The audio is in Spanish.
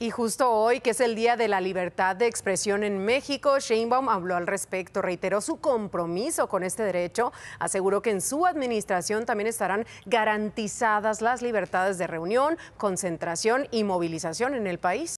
Y justo hoy, que es el Día de la Libertad de Expresión en México, Sheinbaum habló al respecto, reiteró su compromiso con este derecho, aseguró que en su administración también estarán garantizadas las libertades de reunión, concentración y movilización en el país.